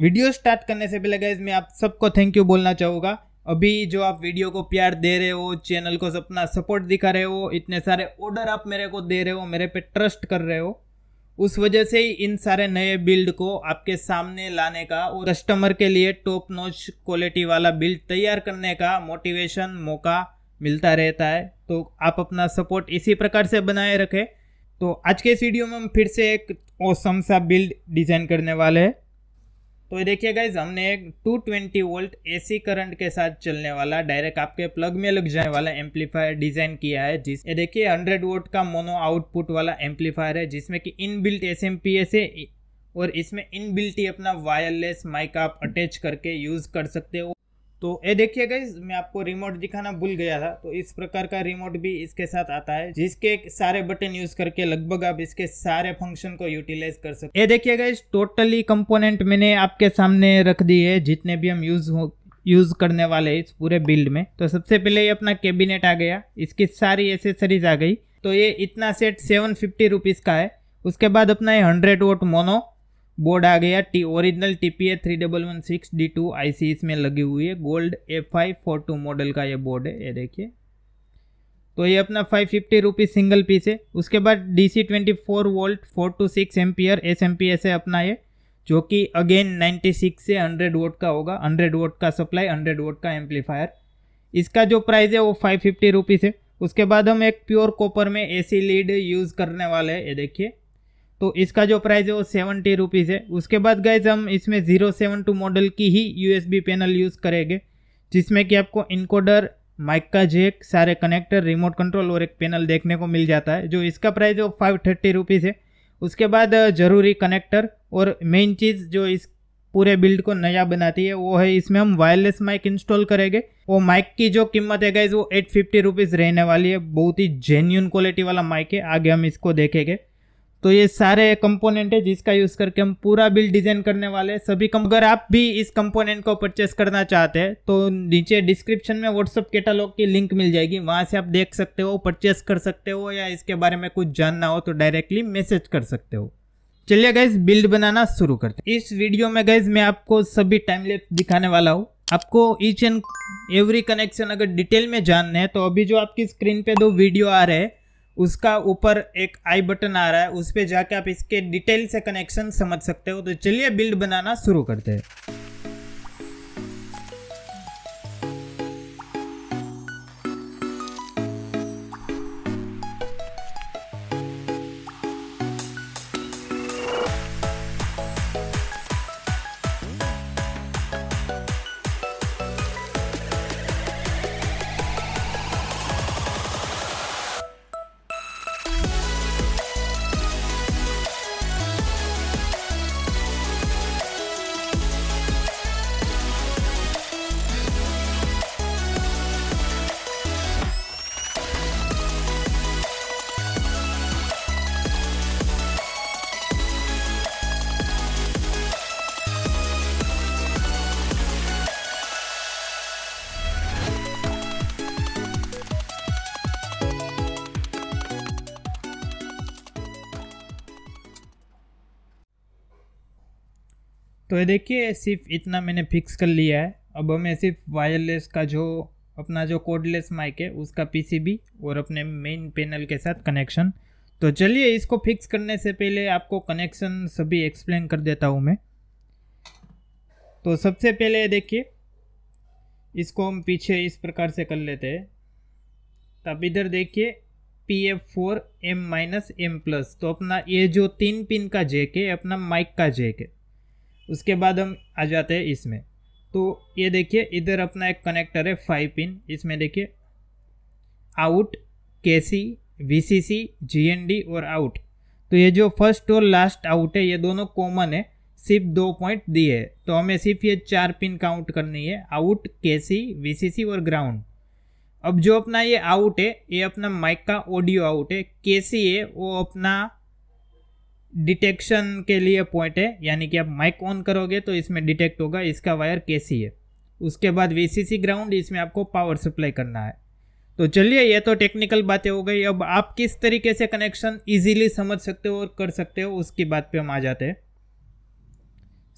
video start करने से पहले गाइज मैं आप सबको थैंक यू बोलना चाहूँगा अभी जो आप वीडियो को प्यार दे रहे हो चैनल को अपना सपोर्ट दिखा रहे हो इतने सारे ऑर्डर आप मेरे को दे रहे हो मेरे पे ट्रस्ट कर रहे हो उस वजह से ही इन सारे नए बिल्ड को आपके सामने लाने का और कस्टमर के लिए टॉप नॉच क्वालिटी वाला बिल्ड तैयार करने का मोटिवेशन मौका मिलता रहता है तो आप अपना सपोर्ट इसी प्रकार से बनाए रखें तो आज के इस वीडियो में हम फिर से एक औसम सा बिल्ड डिज़ाइन करने वाले हैं तो देखिए गाइज हमने एक 220 वोल्ट एसी करंट के साथ चलने वाला डायरेक्ट आपके प्लग में लग जाने वाला एम्पलीफायर डिजाइन किया है जिस ये देखिए 100 वोल्ट का मोनो आउटपुट वाला एम्पलीफायर है जिसमें कि inbuilt S M P S है और इसमें इनबिल्ट ही अपना वायरलेस माइक आप अटैच करके यूज़ कर सकते हो तो ये देखिए गाइज मैं आपको रिमोट दिखाना भूल गया था तो इस प्रकार का रिमोट भी इसके साथ आता है जिसके सारे बटन यूज करके लगभग आप इसके सारे फंक्शन को यूटिलाइज कर सकते ये देखिए गाइज टोटली कंपोनेंट मैंने आपके सामने रख दी है जितने भी हम यूज हो यूज करने वाले इस पूरे बिल्ड में तो सबसे पहले ये अपना कैबिनेट आ गया इसकी सारी एसेसरीज आ गई तो ये इतना सेट सेवन फिफ्टी का है उसके बाद अपना ये हंड्रेड वोट मोनो बोर्ड आ गया T original T P A three double one six D two I C इसमें लगी हुई है gold A five four two model का ये बोर्ड है ये देखिए तो ये अपना five fifty rupees single piece है उसके बाद D C twenty four volt four two six M P S M P S है अपना ये जो कि अगेन नाइन्टी सिक्स से हंड्रेड वोट का होगा हंड्रेड वोट का सप्लाई हंड्रेड वोट का एम्पलीफायर इसका जो प्राइस है वो फाइव फिफ्टी रुपीज़ है उसके बाद हम एक प्योर कॉपर में ए सी लीड यूज़ करने वाले हैं ये देखिए तो इसका जो प्राइस है वो सेवेंटी रुपीज़ है उसके बाद गए हम इसमें ज़ीरो सेवन टू मॉडल की ही यूएसबी पैनल यूज़ करेंगे जिसमें कि आपको इनकोडर माइक का जेक सारे कनेक्टर रिमोट कंट्रोल और एक पैनल देखने को मिल जाता है जो इसका प्राइस है वो फाइव थर्टी रुपीज़ है उसके बाद ज़रूरी कनेक्टर और मेन चीज़ जो इस पूरे बिल्ड को नया बनाती है वो है इसमें हम वायरलेस माइक इंस्टॉल करेंगे वो माइक की जो कीमत है गाइज वो एट फिफ्टी रुपीज़ रहने वाली है बहुत ही जेन्यून क्वालिटी वाला माइक है आगे हम इसको देखेंगे तो ये सारे कंपोनेंट है जिसका यूज़ करके हम पूरा बिल डिज़ाइन करने वाले सभी कम अगर आप भी इस कंपोनेंट को परचेस करना चाहते हैं तो नीचे डिस्क्रिप्शन में व्हाट्सअप कैटालॉग की लिंक मिल जाएगी वहां से आप देख सकते हो परचेस कर सकते हो या इसके बारे में कुछ जानना हो तो डायरेक्टली मैसेज कर सकते हो चलिए गैस बिल्ड बनाना शुरू करते इस वीडियो में गैस मैं आपको सभी टाइम लेप दिखाने वाला हूँ आपको ईच एंड एवरी कनेक्शन अगर डिटेल में जानना है तो अभी जो आपकी स्क्रीन पे दो वीडियो आ रहे हैं उसका ऊपर एक आई बटन आ रहा है उस पर जाके आप इसके डिटेल से कनेक्शन समझ सकते हो तो चलिए बिल्ड बनाना शुरू करते हैं तो ये देखिए सिर्फ इतना मैंने फिक्स कर लिया है अब हमें सिर्फ वायरलेस का जो अपना जो कोडलेस माइक है उसका पीसीबी और अपने मेन पैनल के साथ कनेक्शन तो चलिए इसको फिक्स करने से पहले आपको कनेक्शन सभी एक्सप्लेन कर देता हूँ मैं तो सबसे पहले देखिए इसको हम पीछे इस प्रकार से कर लेते हैं तब इधर देखिए P F four M minus M plus तो अपना ये जो तीन पिन का जेक है अपना माइक का जेक है उसके बाद हम आ जाते हैं इसमें तो ये देखिए इधर अपना एक कनेक्टर है फाइव पिन इसमें देखिए आउट के C V C C G N D और आउट तो ये जो फर्स्ट और लास्ट आउट है ये दोनों कॉमन है सिर्फ दो पॉइंट दिए है तो हमें सिर्फ ये चार पिन काउंट करनी है आउट के सी वी सी सी और ग्राउंड अब जो अपना ये आउट है ये अपना माइक का ऑडियो आउट है के सी है वो अपना डिटेक्शन के लिए पॉइंट है यानी कि आप माइक ऑन करोगे तो इसमें डिटेक्ट होगा इसका वायर कैसी है उसके बाद वीसीसी ग्राउंड इसमें आपको पावर सप्लाई करना है तो चलिए ये तो टेक्निकल बातें हो गई अब आप किस तरीके से कनेक्शन इजीली समझ सकते हो और कर सकते हो उसकी बात पे हम आ जाते हैं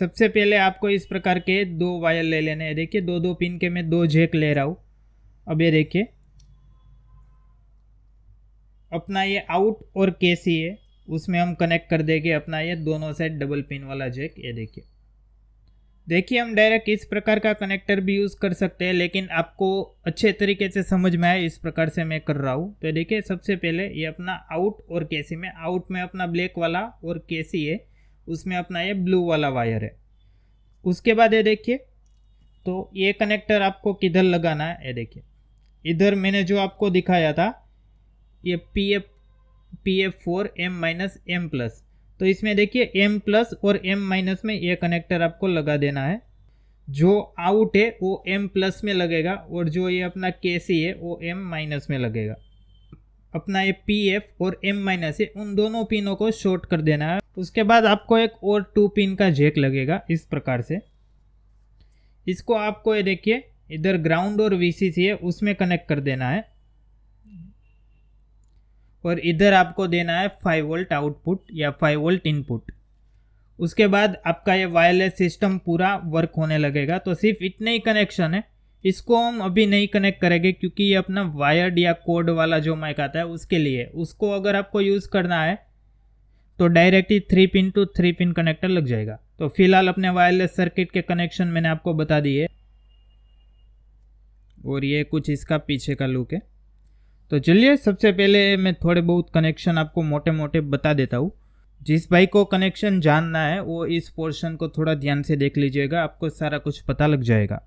सबसे पहले आपको इस प्रकार के दो वायर ले लेने हैं देखिए दो दो पिन के मैं दो जेक ले रहा हूँ अब ये देखिए अपना ये आउट और केसी है उसमें हम कनेक्ट कर देंगे अपना ये दोनों साइड डबल पिन वाला जैक ये देखिए देखिए हम डायरेक्ट इस प्रकार का कनेक्टर भी यूज़ कर सकते हैं लेकिन आपको अच्छे तरीके से समझ में आए इस प्रकार से मैं कर रहा हूँ तो देखिए सबसे पहले ये अपना आउट और केसी में आउट में अपना ब्लैक वाला और केसी है उसमें अपना ये ब्लू वाला वायर है उसके बाद ये देखिए तो ये कनेक्टर आपको किधर लगाना है ये देखिए इधर मैंने जो आपको दिखाया था ये P F P F four M minus M plus तो इसमें देखिए एम प्लस और एम माइनस में ये कनेक्टर आपको लगा देना है जो आउट है वो एम प्लस में लगेगा और जो ये अपना के सी है वो एम माइनस में लगेगा अपना ये पी एफ और एम माइनस है उन दोनों पिनों को शॉर्ट कर देना है उसके बाद आपको एक और टू पिन का जैक लगेगा इस प्रकार से इसको आपको ये देखिए इधर ग्राउंड और वी है उसमें कनेक्ट कर देना है और इधर आपको देना है फाइव वोल्ट आउटपुट या फाइव वोल्ट इनपुट उसके बाद आपका ये वायरलेस सिस्टम पूरा वर्क होने लगेगा तो सिर्फ इतने ही कनेक्शन है इसको हम अभी नहीं कनेक्ट करेंगे क्योंकि ये अपना वायर्ड या कोड वाला जो माइक आता है उसके लिए उसको अगर आपको यूज़ करना है तो डायरेक्ट ही three pin to three pin connector लग जाएगा तो फिलहाल अपने वायरलेस सर्किट के कनेक्शन मैंने आपको बता दिए और ये कुछ इसका पीछे का लुक है तो चलिए सबसे पहले मैं थोड़े बहुत कनेक्शन आपको मोटे मोटे बता देता हूँ जिस भाई को कनेक्शन जानना है वो इस पोर्शन को थोड़ा ध्यान से देख लीजिएगा आपको सारा कुछ पता लग जाएगा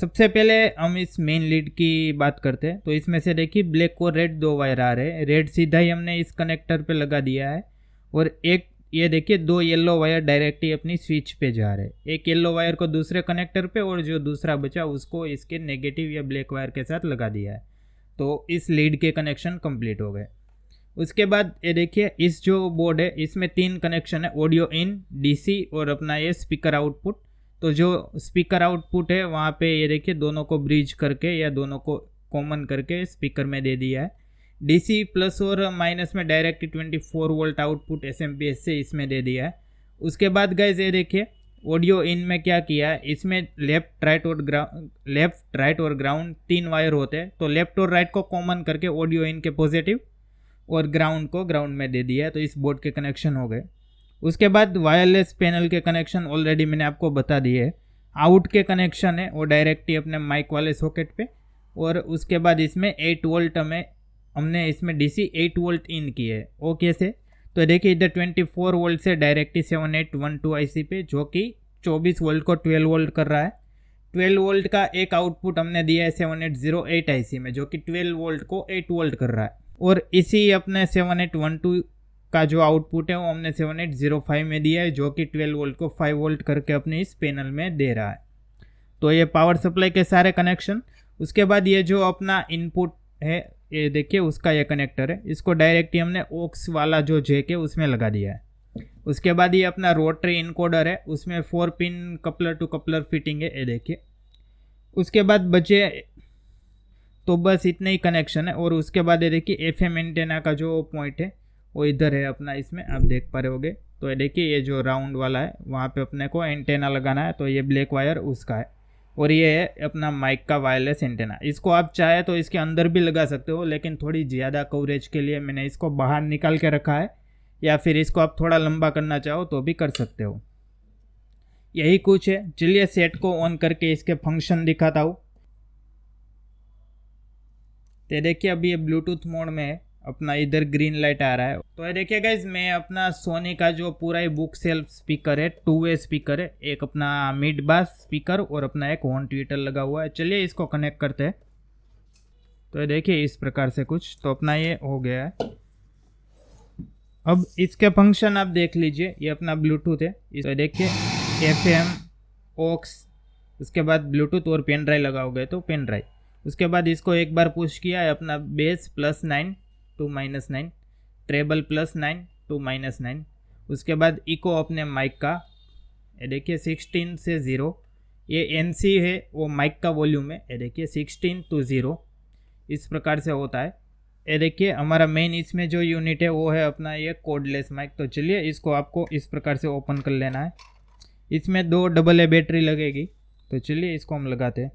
सबसे पहले हम इस मेन लीड की बात करते हैं तो इसमें से देखिए ब्लैक और रेड दो वायर आ रहे हैं रेड सीधा ही हमने इस कनेक्टर पे लगा दिया है और एक ये देखिए दो येलो वायर डायरेक्ट ही अपनी स्विच पे जा रहे हैं एक येलो वायर को दूसरे कनेक्टर पे और जो दूसरा बचा उसको इसके नेगेटिव या ब्लैक वायर के साथ लगा दिया है तो इस लीड के कनेक्शन कंप्लीट हो गए उसके बाद ये देखिए इस जो बोर्ड है इसमें तीन कनेक्शन है ऑडियो इन डीसी और अपना ये स्पीकर आउटपुट तो जो स्पीकर आउटपुट है वहाँ पे ये देखिए दोनों को ब्रिज करके या दोनों को कॉमन करके स्पीकर में दे दिया है डीसी प्लस और माइनस में डायरेक्ट 24 वोल्ट आउटपुट एस से इसमें दे दिया है उसके बाद गए ये देखिए ऑडियो इन में क्या किया है इसमें लेफ्ट राइट और ग्राउंड लेफ्ट राइट और ग्राउंड तीन वायर होते हैं तो लेफ्ट और राइट को कॉमन करके ऑडियो इन के पॉजिटिव और ग्राउंड को ग्राउंड में दे दिया तो इस बोर्ड के कनेक्शन हो गए उसके बाद वायरलेस पैनल के कनेक्शन ऑलरेडी मैंने आपको बता दिए आउट के कनेक्शन है वो डायरेक्ट ही अपने माइक वाले सॉकेट पे और उसके बाद इसमें एट वोल्ट हमें हमने इसमें डीसी एट वोल्ट इन किए है वो कैसे तो देखिए इधर 24 वोल्ट से directly seven eight one two I पे जो कि 24 वोल्ट को 12 वोल्ट कर रहा है 12 वोल्ट का एक आउटपुट हमने दिया है seven eight zero eight I में जो कि 12 वोल्ट को 8 वोल्ट कर रहा है और इसी अपने सेवन एट वन टू का जो आउटपुट है वो हमने सेवन एट जीरो फाइव में दिया है जो कि 12 वोल्ट को 5 वोल्ट करके अपने इस पैनल में दे रहा है तो ये पावर सप्लाई के सारे कनेक्शन उसके बाद ये जो अपना इनपुट है ये देखिए उसका ये कनेक्टर है इसको डायरेक्ट ही हमने ओक्स वाला जो जेक है उसमें लगा दिया है उसके बाद ये अपना रोटरी इनकोडर है उसमें four pin coupler to coupler fitting है ये देखिए उसके बाद बचे तो बस इतने ही कनेक्शन है और उसके बाद ये देखिए एफ एम एंटेना का जो पॉइंट है वो इधर है अपना इसमें आप देख पा रहे होगे तो ये देखिए ये जो राउंड वाला है वहाँ पे अपने को एंटेना लगाना है तो ये ब्लैक वायर उसका है और ये है अपना माइक का वायरलेस एंटेना इसको आप चाहे तो इसके अंदर भी लगा सकते हो लेकिन थोड़ी ज़्यादा कवरेज के लिए मैंने इसको बाहर निकाल के रखा है या फिर इसको आप थोड़ा लंबा करना चाहो तो भी कर सकते हो यही कुछ है चलिए सेट को ऑन करके इसके फंक्शन दिखाता हूँ तो देखिए अभी ये ब्लूटूथ मोड में है अपना इधर ग्रीन लाइट आ रहा है तो ये देखिए गाइज मैं अपना सोनी का जो पूरा ही बुक सेल्फ स्पीकर है टू वे स्पीकर है एक अपना मिड बास स्पीकर और अपना एक होन ट्विटर लगा हुआ है चलिए इसको कनेक्ट करते हैं तो ये देखिए इस प्रकार से कुछ तो अपना ये हो गया है अब इसके फंक्शन आप देख लीजिए ये अपना ब्लूटूथ है इस तो देखिए एफ एम ओक्स उसके बाद ब्लूटूथ और पेन ड्राइव लगाओगे तो पेन ड्राइव उसके बाद इसको एक बार पुश किया है अपना bass plus nine to minus nine treble plus nine to minus nine उसके बाद इको अपने माइक का ये देखिए सिक्सटीन से ज़ीरो ये एन सी है वो माइक का वॉल्यूम है ये देखिए सिक्सटीन टू ज़ीरो इस प्रकार से होता है ये देखिए हमारा मेन इसमें जो यूनिट है वो है अपना ये कोडलेस माइक तो चलिए इसको आपको इस प्रकार से ओपन कर लेना है इसमें दो डबल ए बैटरी लगेगी तो चलिए इसको हम लगाते हैं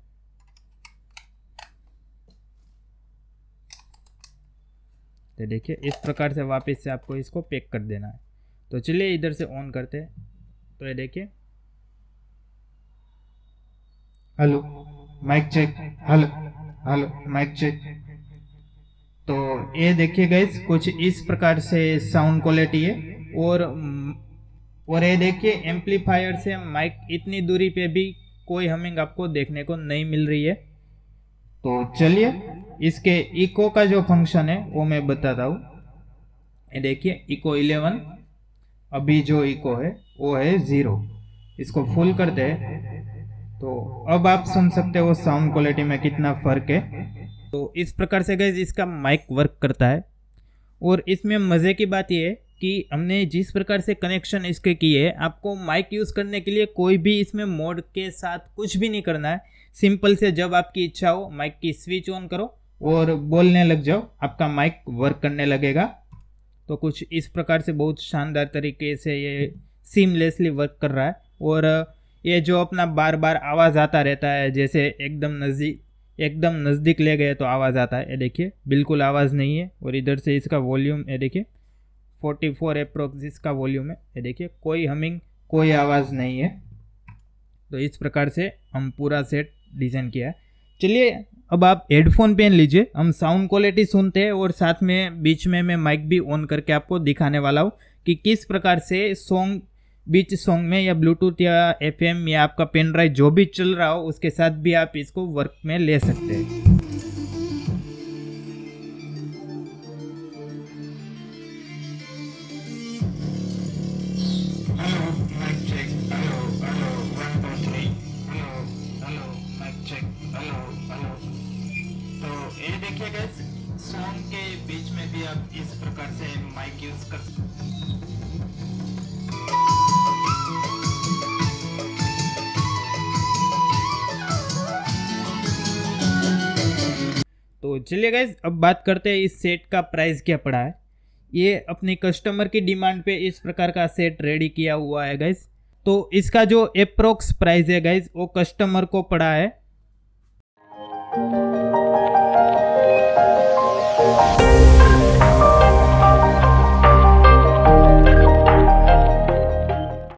तो देखिए इस प्रकार से वापस से आपको इसको पैक कर देना है तो चलिए इधर से ऑन करते हैं तो ये देखिए hello mic check hello hello mic check तो ये देखिए गैस कुछ इस प्रकार से साउंड क्वालिटी है और और ये देखिए एम्पलीफायर से माइक इतनी दूरी पे भी कोई हमिंग आपको देखने को नहीं मिल रही है तो चलिए इसके इको का जो फंक्शन है वो मैं बताता हूँ देखिए इको इलेवन अभी जो इको है वो है ज़ीरो इसको फुल करते हैं तो अब आप सुन सकते हो साउंड क्वालिटी में कितना फ़र्क है तो इस प्रकार से गैस इसका माइक वर्क करता है और इसमें मज़े की बात यह है कि हमने जिस प्रकार से कनेक्शन इसके किए आपको माइक यूज़ करने के लिए कोई भी इसमें मोड के साथ कुछ भी नहीं करना है सिंपल से जब आपकी इच्छा हो माइक की स्विच ऑन करो और बोलने लग जाओ आपका माइक वर्क करने लगेगा तो कुछ इस प्रकार से बहुत शानदार तरीके से ये सीमलेसली वर्क कर रहा है और ये जो अपना बार बार आवाज़ आता रहता है जैसे एकदम नज़दीक एकदम नज़दीक ले गए तो आवाज़ आता है ये देखिए बिल्कुल आवाज़ नहीं है और इधर से इसका वॉल्यूम ये देखिए 44 फोर अप्रोक्स इसका वॉल्यूम है ये देखिए कोई हमिंग कोई आवाज़ नहीं है तो इस प्रकार से हम पूरा सेट डिज़ाइन किया है चलिए अब आप हेडफोन पहन लीजिए हम साउंड क्वालिटी सुनते हैं और साथ में बीच में मैं माइक भी ऑन करके आपको दिखाने वाला हूँ कि किस प्रकार से सॉन्ग बीच सॉन्ग में या ब्लूटूथ या एफएम या आपका पेन ड्राइव जो भी चल रहा हो उसके साथ भी आप इसको वर्क में ले सकते हैं भी आप इस प्रकार से माइक यूज कर तो चलिए गाइज अब बात करते हैं इस सेट का प्राइस क्या पड़ा है ये अपने कस्टमर की डिमांड पे इस प्रकार का सेट रेडी किया हुआ है गाइज तो इसका जो अप्रोक्स प्राइस है गाइज वो कस्टमर को पड़ा है